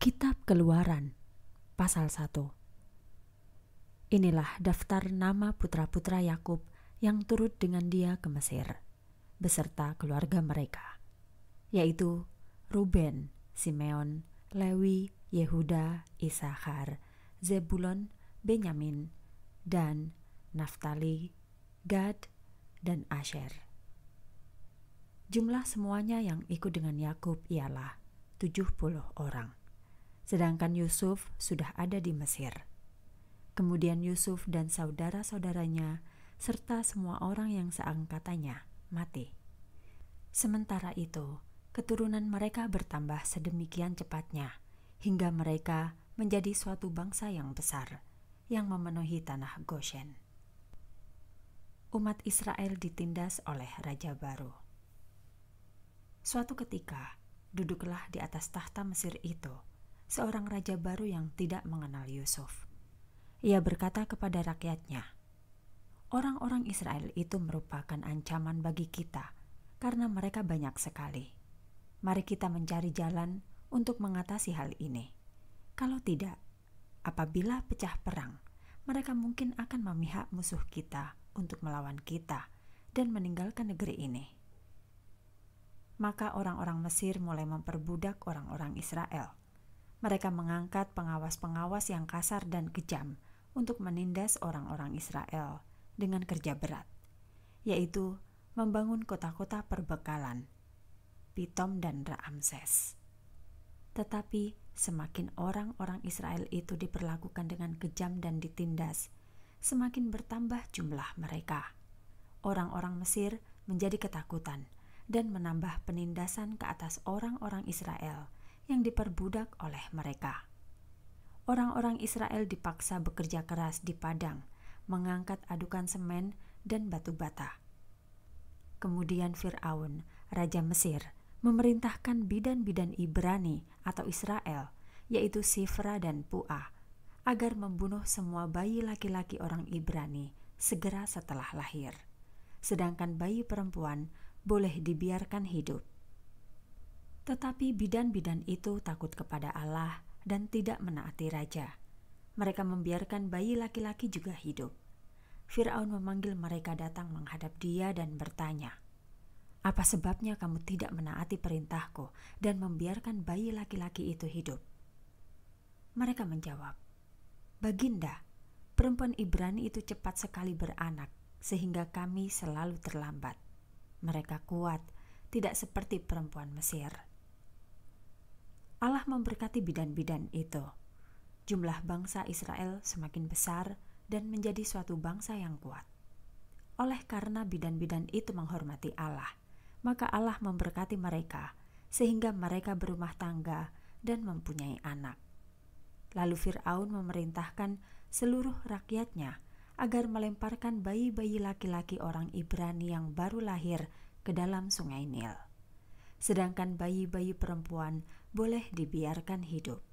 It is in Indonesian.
Kitab Keluaran pasal 1. Inilah daftar nama putra-putra Yakub yang turut dengan dia ke Mesir beserta keluarga mereka, yaitu Ruben, Simeon, Lewi, Yehuda, Isahar, Zebulon, Benyamin, dan Naftali, Gad, dan Asher. Jumlah semuanya yang ikut dengan Yakub ialah 70 orang sedangkan Yusuf sudah ada di Mesir. Kemudian Yusuf dan saudara-saudaranya serta semua orang yang seangkatannya mati. Sementara itu, keturunan mereka bertambah sedemikian cepatnya hingga mereka menjadi suatu bangsa yang besar yang memenuhi tanah Goshen. Umat Israel ditindas oleh raja baru. Suatu ketika, duduklah di atas tahta Mesir itu seorang raja baru yang tidak mengenal Yusuf. Ia berkata kepada rakyatnya, "Orang-orang Israel itu merupakan ancaman bagi kita karena mereka banyak sekali. Mari kita mencari jalan untuk mengatasi hal ini. Kalau tidak, apabila pecah perang, mereka mungkin akan memihak musuh kita untuk melawan kita dan meninggalkan negeri ini." Maka orang-orang Mesir mulai memperbudak orang-orang Israel mereka mengangkat pengawas-pengawas yang kasar dan kejam untuk menindas orang-orang Israel dengan kerja berat, yaitu membangun kota-kota perbekalan, Pitom dan Raamses. Tetapi semakin orang-orang Israel itu diperlakukan dengan kejam dan ditindas, semakin bertambah jumlah mereka. Orang-orang Mesir menjadi ketakutan dan menambah penindasan ke atas orang-orang Israel – yang diperbudak oleh mereka. Orang-orang Israel dipaksa bekerja keras di padang, mengangkat adukan semen dan batu bata. Kemudian Firaun, raja Mesir, memerintahkan bidan-bidan Ibrani atau Israel, yaitu Sifra dan Puah, agar membunuh semua bayi laki-laki orang Ibrani segera setelah lahir. Sedangkan bayi perempuan boleh dibiarkan hidup tetapi bidan-bidan itu takut kepada Allah dan tidak menaati raja. Mereka membiarkan bayi laki-laki juga hidup. Firaun memanggil mereka datang menghadap dia dan bertanya, "Apa sebabnya kamu tidak menaati perintahku dan membiarkan bayi laki-laki itu hidup?" Mereka menjawab, "Baginda, perempuan Ibrani itu cepat sekali beranak, sehingga kami selalu terlambat. Mereka kuat, tidak seperti perempuan Mesir." Allah memberkati bidan-bidan itu. Jumlah bangsa Israel semakin besar dan menjadi suatu bangsa yang kuat. Oleh karena bidan-bidan itu menghormati Allah, maka Allah memberkati mereka sehingga mereka berumah tangga dan mempunyai anak. Lalu Firaun memerintahkan seluruh rakyatnya agar melemparkan bayi-bayi laki-laki orang Ibrani yang baru lahir ke dalam Sungai Nil sedangkan bayi-bayi perempuan boleh dibiarkan hidup.